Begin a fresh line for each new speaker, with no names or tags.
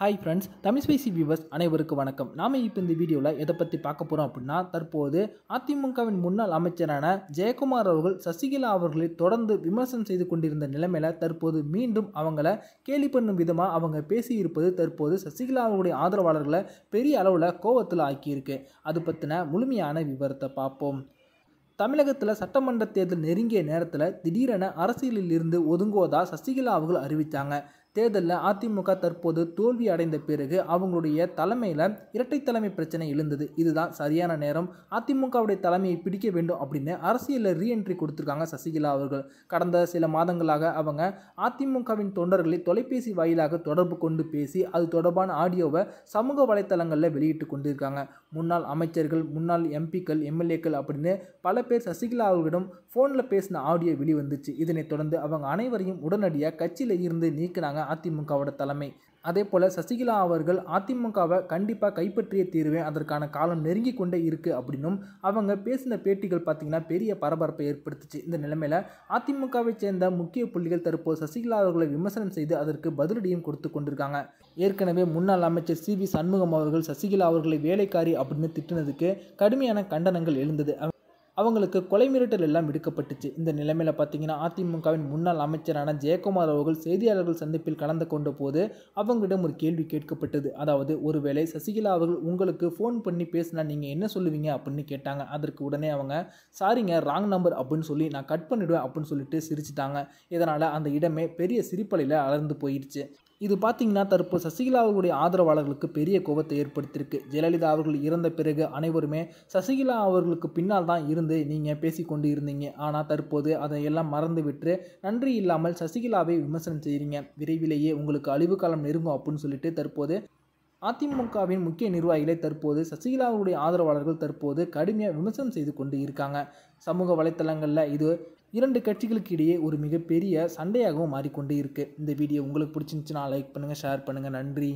hi friends Tamil spicy viewers அனைவருக்கு வணக்கம் நாம் இப்போ இந்த வீடியோவில் எதை பற்றி பார்க்க போகிறோம் அப்படின்னா தற்போது அதிமுகவின் முன்னாள் அமைச்சரான ஜெயக்குமார் அவர்கள் சசிகலா அவர்களை தொடர்ந்து விமர்சனம் செய்து கொண்டிருந்த நிலைமையில் தற்போது மீண்டும் அவங்கள கேலி பண்ணும் விதமாக அவங்க பேசியிருப்பது தற்போது சசிகலா அவர்களுடைய ஆதரவாளர்களை பெரிய அளவில் கோவத்தில் ஆக்கியிருக்கு அது பற்றின முழுமையான விவரத்தை பார்ப்போம் தமிழகத்தில் சட்டமன்ற தேர்தல் நெருங்கிய நேரத்தில் திடீரென அரசியலில் இருந்து ஒதுங்குவதாக சசிகலா அவர்கள் அறிவித்தாங்க தேர்தலில் அதிமுக தற்போது தோல்வி அடைந்த பிறகு அவங்களுடைய தலைமையில் இரட்டை தலைமை பிரச்சனை எழுந்தது இதுதான் சரியான நேரம் அதிமுகவுடைய தலைமையை பிடிக்க வேண்டும் அப்படின்னு அரசியலில் ரீஎன்ட்ரி கொடுத்துருக்காங்க சசிகலா அவர்கள் கடந்த சில மாதங்களாக அவங்க அதிமுகவின் தொண்டர்களை தொலைபேசி வாயிலாக தொடர்பு கொண்டு பேசி அது தொடர்பான ஆடியோவை சமூக வலைத்தளங்களில் வெளியிட்டு கொண்டிருக்காங்க முன்னாள் அமைச்சர்கள் முன்னாள் எம்பிக்கள் எம்எல்ஏக்கள் அப்படின்னு பல பேர் சசிகலா அவர்களிடம் ஃபோனில் பேசின ஆடியோ வெளிவந்துச்சு இதனைத் தொடர்ந்து அவங்க அனைவரையும் உடனடியாக கட்சியில் இருந்து நீக்கினாங்க அதிமுகவோட தலைமை அதே போல் சசிகலா அவர்கள் அதிமுகவை கண்டிப்பாக கைப்பற்றிய தீர்வே அதற்கான காலம் நெருங்கி கொண்டே இருக்குது அப்படின்னும் அவங்க பேசின பேட்டிகள் பார்த்திங்கன்னா பெரிய பரபரப்பை ஏற்படுத்துச்சு இந்த நிலைமையில் அதிமுகவை சேர்ந்த முக்கிய புள்ளிகள் தற்போது சசிகலா அவர்களை விமர்சனம் செய்து அதற்கு பதிலடியும் கொடுத்து கொண்டிருக்காங்க ஏற்கனவே முன்னாள் அமைச்சர் சி வி சண்முகம் அவர்கள் சசிகலா அவர்களை வேலைக்காரி அப்படின்னு திட்டினதுக்கு கடுமையான கண்டனங்கள் எழுந்தது அவங்களுக்கு கொலை மிரட்டல் எல்லாம் விடுக்கப்பட்டுச்சு இந்த நிலைமையில் பார்த்தீங்கன்னா அதிமுகவின் முன்னாள் அமைச்சரான ஜெயக்குமார் அவர்கள் செய்தியாளர்கள் சந்திப்பில் கலந்து கொண்ட போது அவங்களிடம் ஒரு கேள்வி கேட்கப்பட்டது அதாவது ஒருவேளை சசிகலா அவர்கள் உங்களுக்கு ஃபோன் பண்ணி பேசினா நீங்கள் என்ன சொல்லுவீங்க அப்படின்னு கேட்டாங்க அதற்கு உடனே அவங்க சாரிங்க ராங் நம்பர் அப்படின்னு சொல்லி நான் கட் பண்ணிவிடுவேன் அப்படின்னு சொல்லிட்டு சிரிச்சிட்டாங்க இதனால் அந்த இடமே பெரிய சிரிப்பலையில் அலர்ந்து போயிடுச்சு இது பார்த்திங்கன்னா தற்போது சசிகலா அவர்களுடைய ஆதரவாளர்களுக்கு பெரிய கோபத்தை ஏற்படுத்தியிருக்கு ஜெயலலிதா அவர்கள் இறந்த பிறகு அனைவருமே சசிகலா அவர்களுக்கு பின்னால் தான் இருந்து நீங்கள் பேசிக்கொண்டு இருந்தீங்க ஆனால் தற்போது அதையெல்லாம் மறந்து விட்டு நன்றி இல்லாமல் சசிகலாவை விமர்சனம் செய்கிறீங்க விரைவிலேயே உங்களுக்கு அழிவு காலம் நெருங்கும் அப்படின்னு சொல்லிட்டு தற்போது அதிமுகவின் முக்கிய நிர்வாகிகளை தற்போது சசிகலாவுடைய ஆதரவாளர்கள் தற்போது கடுமையாக விமர்சனம் செய்து கொண்டு இருக்காங்க சமூக வலைத்தளங்களில் இது இரண்டு கட்சிகளுக்கு இடையே ஒரு மிகப்பெரிய சண்டையாகவும் மாறிக்கொண்டே இருக்குது இந்த வீடியோ உங்களுக்கு பிடிச்சிருந்துச்சுன்னா லைக் பண்ணுங்கள் ஷேர் பண்ணுங்கள் நன்றி